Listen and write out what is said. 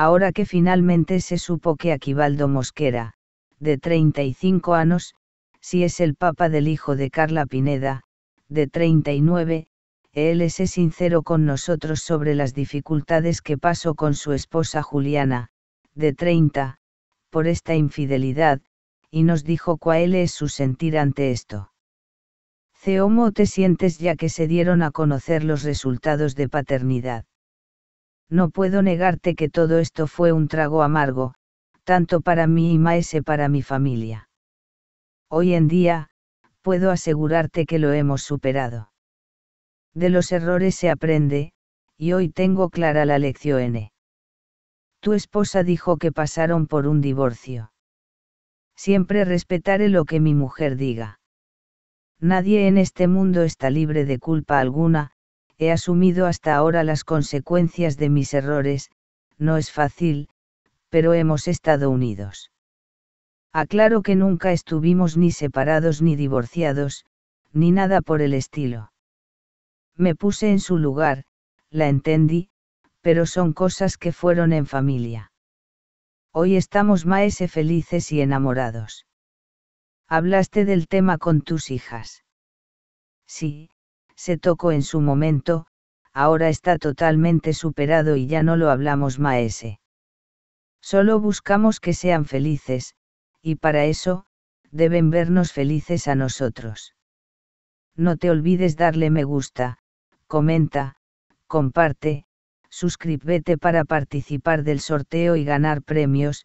ahora que finalmente se supo que Aquivaldo Mosquera, de 35 años, si es el papa del hijo de Carla Pineda, de 39, él es sincero con nosotros sobre las dificultades que pasó con su esposa Juliana, de 30, por esta infidelidad, y nos dijo cuál es su sentir ante esto. Ceomo te sientes ya que se dieron a conocer los resultados de paternidad no puedo negarte que todo esto fue un trago amargo, tanto para mí y Maese para mi familia. Hoy en día, puedo asegurarte que lo hemos superado. De los errores se aprende, y hoy tengo clara la lección Tu esposa dijo que pasaron por un divorcio. Siempre respetaré lo que mi mujer diga. Nadie en este mundo está libre de culpa alguna, he asumido hasta ahora las consecuencias de mis errores, no es fácil, pero hemos estado unidos. Aclaro que nunca estuvimos ni separados ni divorciados, ni nada por el estilo. Me puse en su lugar, la entendí, pero son cosas que fueron en familia. Hoy estamos más felices y enamorados. Hablaste del tema con tus hijas. Sí, se tocó en su momento, ahora está totalmente superado y ya no lo hablamos maese. Solo buscamos que sean felices, y para eso, deben vernos felices a nosotros. No te olvides darle me gusta, comenta, comparte, suscríbete para participar del sorteo y ganar premios,